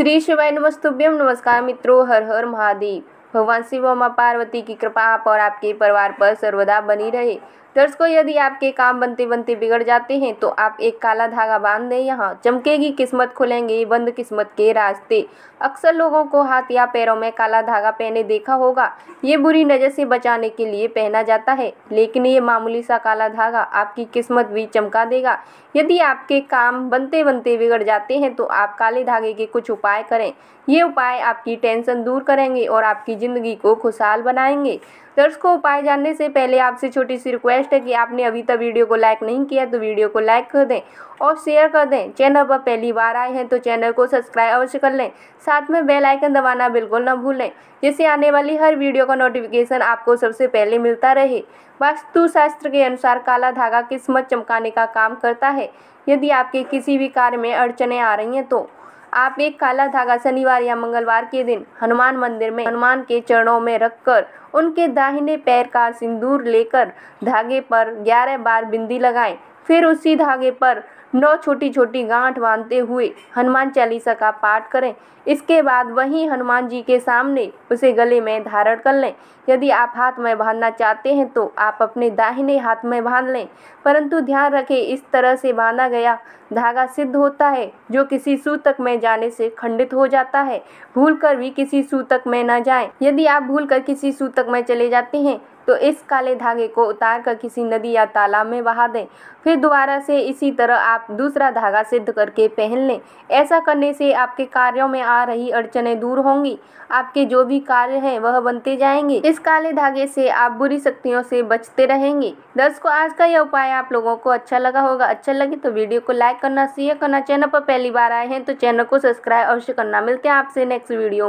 श्री शिवाय नमस्तुभ्यम नमस्कार मित्रों हर हर महादेव भगवान शिव माँ पार्वती की कृपा आप और आपके परिवार पर सर्वदा बनी रहे दर्शकों यदि आपके काम बनते बनते बिगड़ जाते हैं तो आप एक काला धागा बांध दें यहाँ चमकेगी किस्मत खुलेंगे बंद किस्मत के रास्ते अक्सर लोगों को हाथ या पैरों में काला धागा पहने देखा होगा ये बुरी नज़र से बचाने के लिए पहना जाता है लेकिन ये मामूली सा काला धागा आपकी किस्मत भी चमका देगा यदि आपके काम बनते बनते बिगड़ जाते हैं तो आप काले धागे के कुछ उपाय करें ये उपाय आपकी टेंशन दूर करेंगे और आपकी ज़िंदगी को खुशहाल बनाएंगे दर्शकों उपाय जानने से पहले आपसे छोटी सी रिक्वेस्ट रिक्वेस्ट है कि आपने अभी तक वीडियो को लाइक नहीं किया तो वीडियो को लाइक कर दें और शेयर कर दें चैनल पर पहली बार आए हैं तो चैनल को सब्सक्राइब अवश्य कर लें साथ में बेल आइकन दबाना बिल्कुल ना भूलें जिससे आने वाली हर वीडियो का नोटिफिकेशन आपको सबसे पहले मिलता रहे वास्तुशास्त्र के अनुसार काला धागा किस्मत चमकाने का काम करता है यदि आपके किसी भी कार्य में अड़चने आ रही हैं तो आप एक काला धागा शनिवार या मंगलवार के दिन हनुमान मंदिर में हनुमान के चरणों में रखकर उनके दाहिने पैर का सिंदूर लेकर धागे पर 11 बार बिंदी लगाएं फिर उसी धागे पर नौ छोटी छोटी गांठ बांधते हुए हनुमान चालीसा का पाठ करें इसके बाद वहीं हनुमान जी के सामने उसे गले में धारण कर लें यदि आप हाथ में बांधना चाहते हैं तो आप अपने दाहिने हाथ में बांध लें परंतु ध्यान रखें इस तरह से बांधा गया धागा सिद्ध होता है जो किसी सूतक में जाने से खंडित हो जाता है भूल कर भी किसी सूतक में न जाएं। यदि आप भूल कर किसी सूतक में चले जाते हैं तो इस काले धागे को उतार कर किसी नदी या तालाब में बहा दें फिर दोबारा से इसी तरह आप दूसरा धागा सिद्ध करके पहन लें ऐसा करने से आपके कार्यों में आ रही अड़चनें दूर होंगी आपके जो भी कार्य हैं वह बनते जाएंगे इस काले धागे से आप बुरी शक्तियों से बचते रहेंगे दर्शकों आज का यह उपाय आप लोगों को अच्छा लगा होगा अच्छा लगे तो वीडियो को लाइक करना शेयर करना चैनल पर पहली बार आए हैं तो चैनल को सब्सक्राइब अवश्य करना मिलते हैं आपसे नेक्स्ट वीडियो में